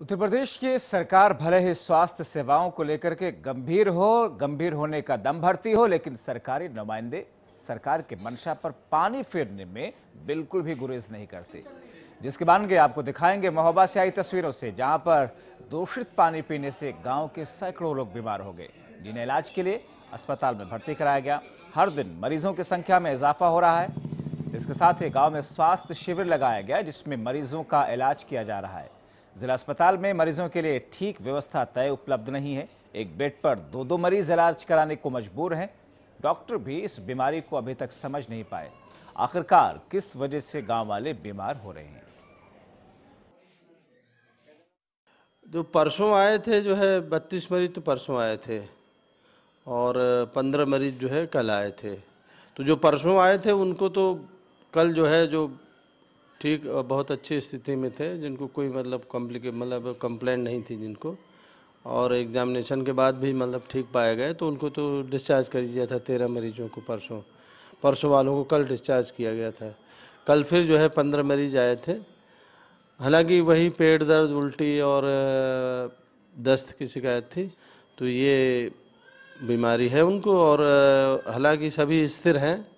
उत्तर प्रदेश की सरकार भले ही स्वास्थ्य सेवाओं को लेकर के गंभीर हो गंभीर होने का दम भरती हो लेकिन सरकारी नुमाइंदे सरकार के मंशा पर पानी फेरने में बिल्कुल भी गुरेज नहीं करते जिसके बाद आपको दिखाएंगे महोबा से आई तस्वीरों से जहां पर दूषित पानी पीने से गांव के सैकड़ों लोग बीमार हो गए जिन्हें इलाज के लिए अस्पताल में भर्ती कराया गया हर दिन मरीजों की संख्या में इजाफा हो रहा है इसके साथ ही गांव में स्वास्थ्य शिविर लगाया गया जिसमें मरीजों का इलाज किया जा रहा है जिला अस्पताल में मरीजों के लिए ठीक व्यवस्था तय उपलब्ध नहीं है एक बेड पर दो दो मरीज इलाज कराने को मजबूर हैं डॉक्टर भी इस बीमारी को अभी तक समझ नहीं पाए आखिरकार किस वजह से गांव वाले बीमार हो रहे हैं जो परसों आए थे जो है बत्तीस मरीज तो परसों आए थे और पंद्रह मरीज जो है कल आए थे तो जो परसों आए थे उनको तो कल जो है जो ठीक बहुत अच्छी स्थिति में थे जिनको कोई मतलब कॉम्प्लिके मतलब कंप्लेंट नहीं थी जिनको और एग्जामिनेशन के बाद भी मतलब ठीक पाए गए तो उनको तो डिस्चार्ज कर दिया था तेरह मरीजों को परसों परसों वालों को कल डिस्चार्ज किया गया था कल फिर जो है पंद्रह मरीज आए थे हालांकि वही पेट दर्द उल्टी और दस्त की शिकायत थी तो ये बीमारी है उनको और हालांकि सभी स्थिर हैं